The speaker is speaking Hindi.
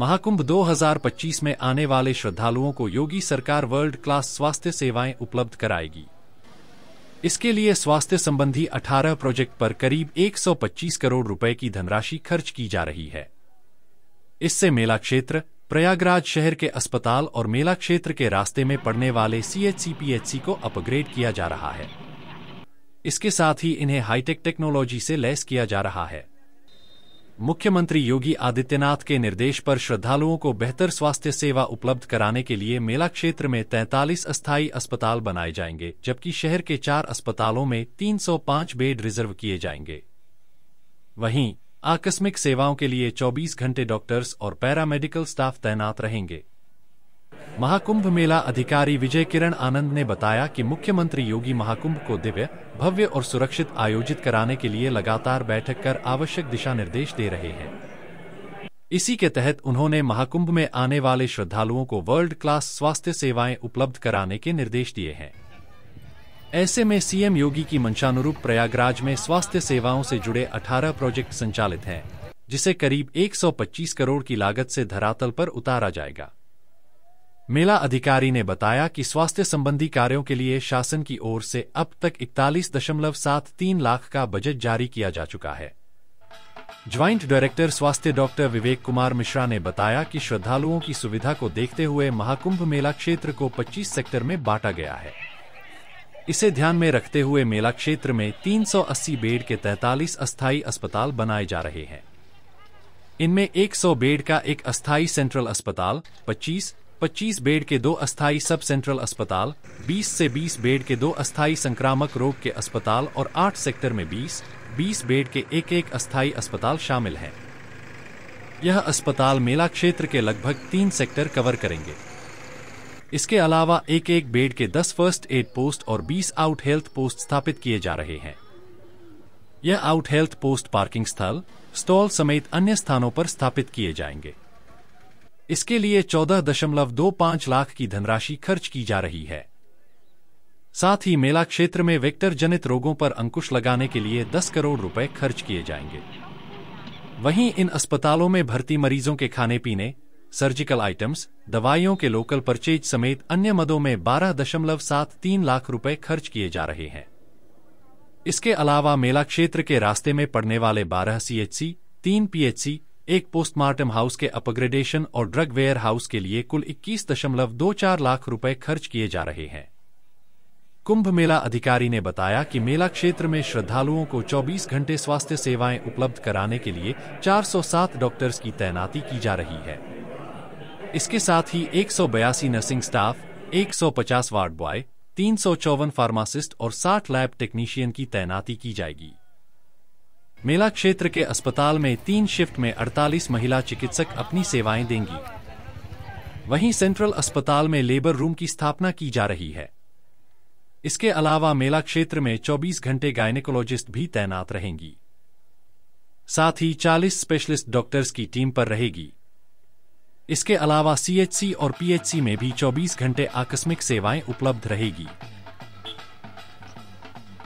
महाकुंभ 2025 में आने वाले श्रद्धालुओं को योगी सरकार वर्ल्ड क्लास स्वास्थ्य सेवाएं उपलब्ध कराएगी इसके लिए स्वास्थ्य संबंधी 18 प्रोजेक्ट पर करीब 125 करोड़ रुपए की धनराशि खर्च की जा रही है इससे मेला क्षेत्र प्रयागराज शहर के अस्पताल और मेला क्षेत्र के रास्ते में पड़ने वाले सी को अपग्रेड किया जा रहा है इसके साथ ही इन्हें हाईटेक टेक्नोलॉजी से लैस किया जा रहा है मुख्यमंत्री योगी आदित्यनाथ के निर्देश पर श्रद्धालुओं को बेहतर स्वास्थ्य सेवा उपलब्ध कराने के लिए मेला क्षेत्र में 43 अस्थायी अस्पताल बनाए जाएंगे जबकि शहर के चार अस्पतालों में 305 बेड रिजर्व किए जाएंगे वहीं आकस्मिक सेवाओं के लिए 24 घंटे डॉक्टर्स और पैरामेडिकल स्टाफ तैनात रहेंगे महाकुंभ मेला अधिकारी विजय किरण आनंद ने बताया कि मुख्यमंत्री योगी महाकुंभ को दिव्य भव्य और सुरक्षित आयोजित कराने के लिए लगातार बैठक कर आवश्यक दिशा निर्देश दे रहे हैं इसी के तहत उन्होंने महाकुंभ में आने वाले श्रद्धालुओं को वर्ल्ड क्लास स्वास्थ्य सेवाएं उपलब्ध कराने के निर्देश दिए हैं ऐसे में सीएम योगी की मंशानुरूप प्रयागराज में स्वास्थ्य सेवाओं से जुड़े 18 प्रोजेक्ट संचालित हैं जिसे करीब 125 करोड़ की लागत से धरातल पर उतारा जाएगा मेला अधिकारी ने बताया कि स्वास्थ्य संबंधी कार्यों के लिए शासन की ओर से अब तक इकतालीस दशमलव सात तीन लाख का बजट जारी किया जा चुका है ज्वाइंट डायरेक्टर स्वास्थ्य डॉक्टर विवेक कुमार मिश्रा ने बताया कि श्रद्धालुओं की सुविधा को देखते हुए महाकुंभ मेला क्षेत्र को 25 सेक्टर में बांटा गया है इसे ध्यान में रखते हुए मेला क्षेत्र में 380 बेड के 43 अस्थायी अस्पताल बनाए जा रहे हैं इनमें 100 बेड का एक अस्थायी सेंट्रल अस्पताल 25 25 बेड के दो अस्थायी सब सेंट्रल अस्पताल 20 से 20 बेड के दो अस्थायी संक्रामक रोग के अस्पताल और 8 सेक्टर में 20, 20 बेड के एक एक अस्थायी अस्पताल शामिल हैं यह अस्पताल मेला क्षेत्र के लगभग तीन सेक्टर कवर करेंगे इसके अलावा एक एक बेड के 10 फर्स्ट एड पोस्ट और 20 आउट हेल्थ पोस्ट स्थापित किए जा रहे हैं यह आउट हेल्थ पोस्ट पार्किंग स्थल स्टॉल समेत अन्य स्थानों पर स्थापित किए जाएंगे इसके लिए चौदह दशमलव दो पांच लाख की धनराशि खर्च की जा रही है साथ ही मेला क्षेत्र में वेक्टर जनित रोगों पर अंकुश लगाने के लिए दस करोड़ रुपए खर्च किए जाएंगे वहीं इन अस्पतालों में भर्ती मरीजों के खाने पीने सर्जिकल आइटम्स दवाइयों के लोकल परचेज समेत अन्य मदों में बारह दशमलव सात तीन लाख रुपए खर्च किए जा रहे हैं इसके अलावा मेला क्षेत्र के रास्ते में पड़ने वाले बारह सीएचसी, तीन पीएचसी, एक पोस्टमार्टम हाउस के अपग्रेडेशन और ड्रग वेयर हाउस के लिए कुल इक्कीस दशमलव दो चार लाख रुपए खर्च किए जा रहे हैं कुंभ मेला अधिकारी ने बताया कि मेला क्षेत्र में श्रद्धालुओं को 24 घंटे स्वास्थ्य सेवाएं उपलब्ध कराने के लिए 407 डॉक्टर्स की तैनाती की जा रही है इसके साथ ही एक नर्सिंग स्टाफ एक वार्ड बॉय तीन फार्मासिस्ट और 60 लैब टेक्नीशियन की तैनाती की जाएगी मेला क्षेत्र के अस्पताल में तीन शिफ्ट में 48 महिला चिकित्सक अपनी सेवाएं देंगी वहीं सेंट्रल अस्पताल में लेबर रूम की स्थापना की जा रही है इसके अलावा मेला क्षेत्र में 24 घंटे गायनेकोलॉजिस्ट भी तैनात रहेंगी साथ ही 40 स्पेशलिस्ट डॉक्टर्स की टीम पर रहेगी इसके अलावा सीएचसी और पीएचसी में भी 24 घंटे आकस्मिक सेवाएं उपलब्ध रहेगी